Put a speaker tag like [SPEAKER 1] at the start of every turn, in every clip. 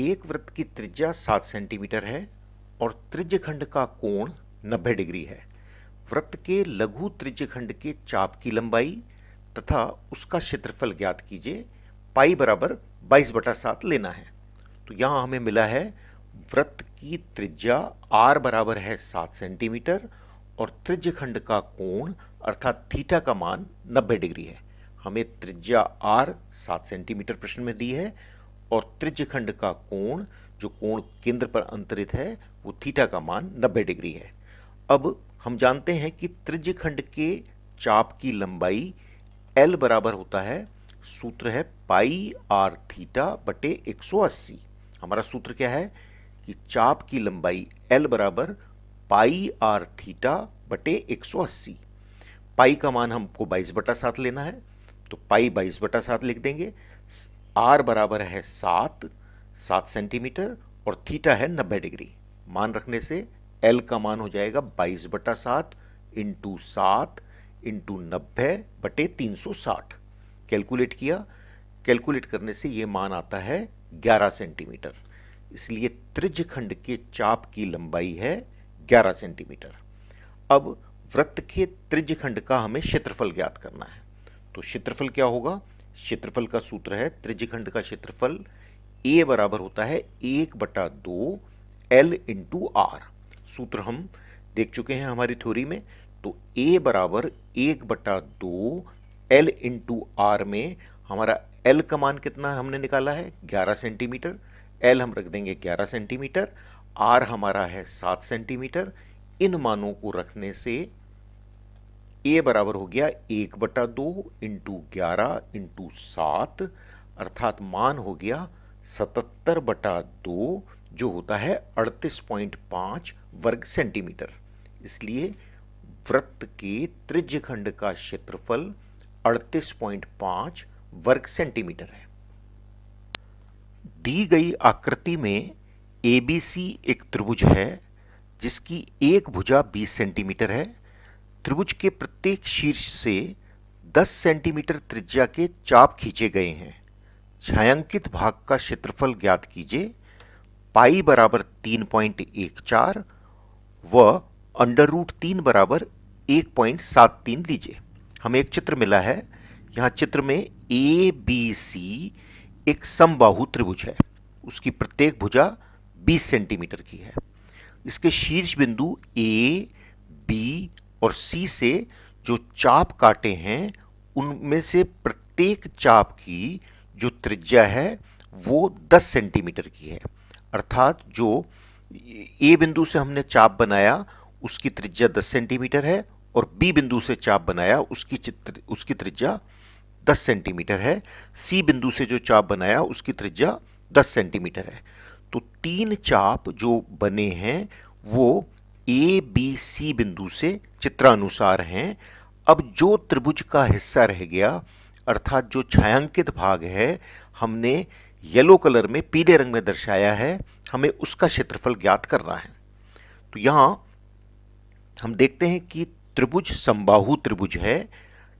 [SPEAKER 1] एक वृत्त की त्रिज्या सात सेंटीमीटर है और त्रिज्य खंड का कोण नब्बे डिग्री है वृत्त के लघु त्रिज्य खंड के चाप की लंबाई तथा उसका क्षेत्रफल ज्ञात कीजिए पाई बराबर बाईस बटा सात लेना है तो यहाँ हमें मिला है वृत्त की त्रिज्या आर बराबर है सात सेंटीमीटर और त्रिज्य खंड का कोण अर्थात थीटा का मान नब्बे डिग्री है हमें त्रिज्या आर सात सेंटीमीटर प्रश्न में दी है और त्रिज्यखंड का कोण जो कोण केंद्र पर अंतरित है वो थीटा का मान 90 डिग्री है अब हम जानते हैं कि त्रिज्यखंड के चाप की लंबाई एल बराबर होता है सूत्र है पाई आर थीटा बटे 180 हमारा सूत्र क्या है कि चाप की लंबाई एल बराबर पाई आर थीटा बटे 180 पाई का मान हमको बाईस बटा सात लेना है तो पाई बाईस बटा सात लिख देंगे आर बराबर है सात सात सेंटीमीटर और थीटा है नब्बे डिग्री मान रखने से एल का मान हो जाएगा बाईस बटा सात इंटू सात इंटू नब्बे बटे तीन सौ साठ कैलकुलेट किया कैलकुलेट करने से ये मान आता है ग्यारह सेंटीमीटर इसलिए त्रिज खंड के चाप की लंबाई है ग्यारह सेंटीमीटर अब वृत्त के त्रिज खंड का हमें क्षेत्रफल ज्ञात करना है तो क्षेत्रफल क्या होगा क्षेत्रफल का सूत्र है त्रिज्यखंड का क्षेत्रफल ए बराबर होता है एक बटा दो एल इंटू आर सूत्र हम देख चुके हैं हमारी थ्योरी में तो ए बराबर एक बटा दो एल इंटू आर में हमारा एल का मान कितना हमने निकाला है ग्यारह सेंटीमीटर एल हम रख देंगे ग्यारह सेंटीमीटर आर हमारा है सात सेंटीमीटर इन मानों को रखने से ए बराबर हो गया एक बटा दो इंटू ग्यारह इंटू सात अर्थात मान हो गया सतहत्तर बटा दो जो होता है अड़तीस पॉइंट पाँच वर्ग सेंटीमीटर इसलिए वृत्त के त्रिज्य खंड का क्षेत्रफल अड़तीस पॉइंट पाँच वर्ग सेंटीमीटर है दी गई आकृति में एबीसी एक त्रिभुज है जिसकी एक भुजा 20 सेंटीमीटर है त्रिभुज के प्रत्येक शीर्ष से 10 सेंटीमीटर त्रिज्या के चाप खींचे गए हैं छायांकित भाग का क्षेत्रफल ज्ञात कीजिए पाई बराबर तीन पॉइंट एक चार व अंडर रूट तीन बराबर एक पॉइंट सात तीन लीजिए हमें एक चित्र मिला है यहाँ चित्र में ए बी सी एक समबाहु त्रिभुज है उसकी प्रत्येक भुजा 20 सेंटीमीटर की है इसके शीर्ष बिंदु ए बी और सी से जो चाप काटे हैं उनमें से प्रत्येक चाप की जो त्रिज्या है वो 10 सेंटीमीटर की है अर्थात जो ए बिंदु से हमने चाप बनाया उसकी त्रिज्या 10 सेंटीमीटर है और बी बिंदु से चाप बनाया उसकी चित्र उसकी त्रिज्या 10 सेंटीमीटर है सी बिंदु से जो चाप बनाया उसकी त्रिज्या 10 सेंटीमीटर है तो तीन चाप जो बने हैं वो ए बी सी बिंदु से चित्रानुसार हैं अब जो त्रिभुज का हिस्सा रह गया अर्थात जो छायांकित भाग है हमने येलो कलर में पीले रंग में दर्शाया है हमें उसका क्षेत्रफल ज्ञात करना है तो यहाँ हम देखते हैं कि त्रिभुज संबाहु त्रिभुज है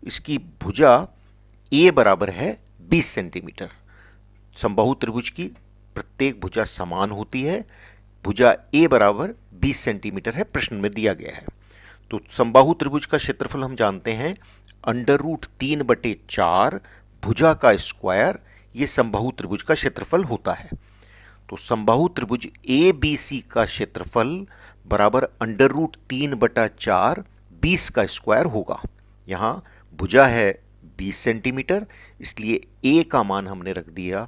[SPEAKER 1] इसकी भुजा ए बराबर है 20 सेंटीमीटर संबाहु त्रिभुज की प्रत्येक भुजा समान होती है भुजा ए बराबर 20 सेंटीमीटर है प्रश्न में दिया गया है तो संबाहु त्रिभुज का क्षेत्रफल हम जानते हैं अंडर रूट तीन बटे चार भुजा का स्क्वायर ये संबाहु त्रिभुज का क्षेत्रफल होता है तो संबाहु त्रिभुज ए बी सी का क्षेत्रफल बराबर अंडर रूट तीन बटा चार बीस का स्क्वायर होगा यहाँ भुजा है बीस सेंटीमीटर इसलिए ए का मान हमने रख दिया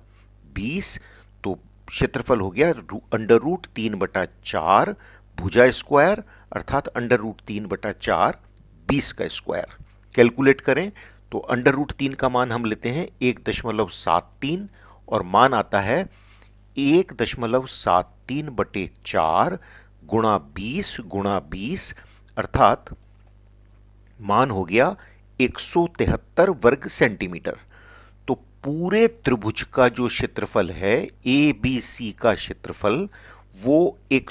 [SPEAKER 1] बीस तो क्षेत्रफल हो गया अंडर रूट तीन बटा चार भुजा स्क्वायर अर्थात अंडर रूट तीन बटा चार बीस का स्क्वायर कैलकुलेट करें तो अंडर रूट तीन का मान हम लेते हैं एक दशमलव सात तीन और मान आता है एक दशमलव सात तीन बटे चार गुणा बीस गुणा बीस अर्थात मान हो गया एक सौ तिहत्तर वर्ग सेंटीमीटर पूरे त्रिभुज का जो क्षेत्रफल है ए बी सी का क्षेत्रफल वो एक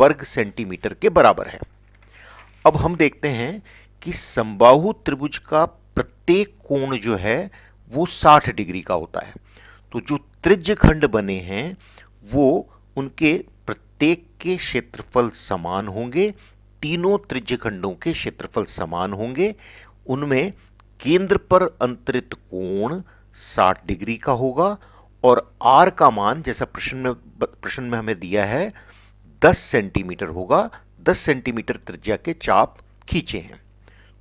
[SPEAKER 1] वर्ग सेंटीमीटर के बराबर है अब हम देखते हैं कि संबाहु त्रिभुज का प्रत्येक कोण जो है वो 60 डिग्री का होता है तो जो त्रिज खंड बने हैं वो उनके प्रत्येक के क्षेत्रफल समान होंगे तीनों त्रिज खंडों के क्षेत्रफल समान होंगे उनमें केंद्र पर अंतरित कोण 60 डिग्री का होगा और आर का मान जैसा प्रश्न में प्रश्न में हमें दिया है 10 सेंटीमीटर होगा 10 सेंटीमीटर त्रिज्या के चाप खींचे हैं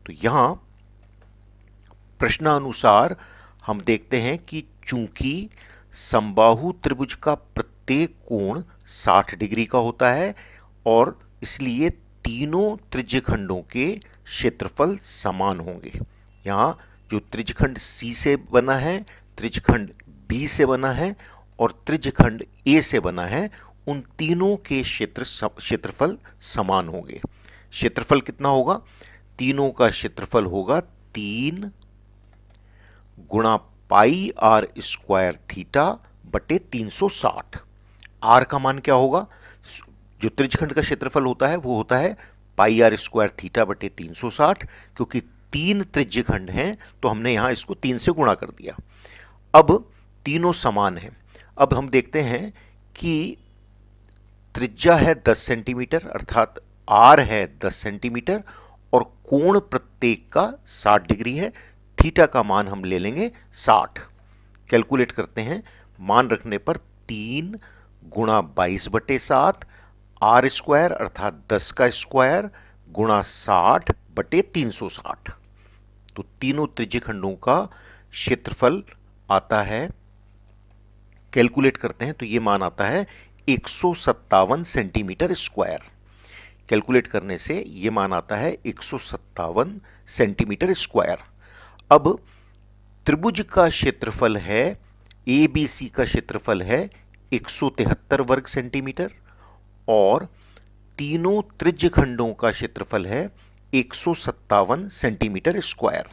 [SPEAKER 1] तो यहाँ प्रश्नानुसार हम देखते हैं कि चूंकि संबाहु त्रिभुज का प्रत्येक कोण 60 डिग्री का होता है और इसलिए तीनों त्रिज्य खंडों के क्षेत्रफल समान होंगे यहाँ जो त्रिजखंड सी से बना है त्रिजखंड बी से बना है और त्रिजखंड ए से बना है उन तीनों के क्षेत्र क्षेत्रफल समान होंगे क्षेत्रफल कितना होगा तीनों का क्षेत्रफल होगा तीन गुणा पाई आर स्क्वायर थीटा बटे 360 आर का मान क्या होगा जो त्रिजखंड का क्षेत्रफल होता है वो होता है पाई आर स्क्वायर थीटा बटे 360 क्योंकि तीन त्रिज्य खंड हैं तो हमने यहाँ इसको तीन से गुणा कर दिया अब तीनों समान हैं अब हम देखते हैं कि त्रिज्या है 10 सेंटीमीटर अर्थात आर है 10 सेंटीमीटर और कोण प्रत्येक का 60 डिग्री है थीटा का मान हम ले लेंगे 60 कैलकुलेट करते हैं मान रखने पर तीन गुणा बाईस बटे सात आर स्क्वायर अर्थात दस का स्क्वायर गुणा साठ बटे तीन सौ साठ तो तीनों त्रिज्य खंडों का क्षेत्रफल आता है कैलकुलेट करते हैं तो ये मान आता है एक सेंटीमीटर स्क्वायर कैलकुलेट करने से ये मान आता है एक सेंटीमीटर स्क्वायर अब त्रिभुज का क्षेत्रफल है ए बी सी का क्षेत्रफल है एक वर्ग सेंटीमीटर और तीनों त्रिज्य खंडों का क्षेत्रफल है एक सेंटीमीटर स्क्वायर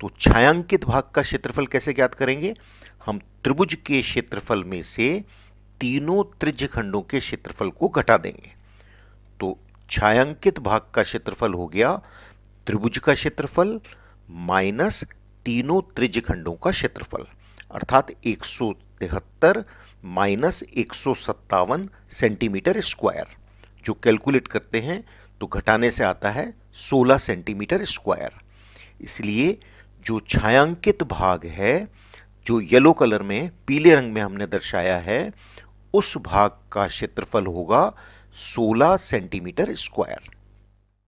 [SPEAKER 1] तो छायांकित भाग का क्षेत्रफल कैसे ज्ञात करेंगे हम त्रिभुज के क्षेत्रफल में से तीनों त्रिज खंडों के क्षेत्रफल को घटा देंगे तो छायांकित भाग का क्षेत्रफल हो गया त्रिभुज का क्षेत्रफल माइनस तीनों त्रिज खंडों का क्षेत्रफल अर्थात एक सौ तिहत्तर माइनस एक सौ सत्तावन सेंटीमीटर स्क्वायर जो कैलकुलेट करते हैं तो घटाने से आता है 16 सेंटीमीटर स्क्वायर इसलिए जो छायांकित भाग है जो येलो कलर में पीले रंग में हमने दर्शाया है उस भाग का क्षेत्रफल होगा 16 सेंटीमीटर स्क्वायर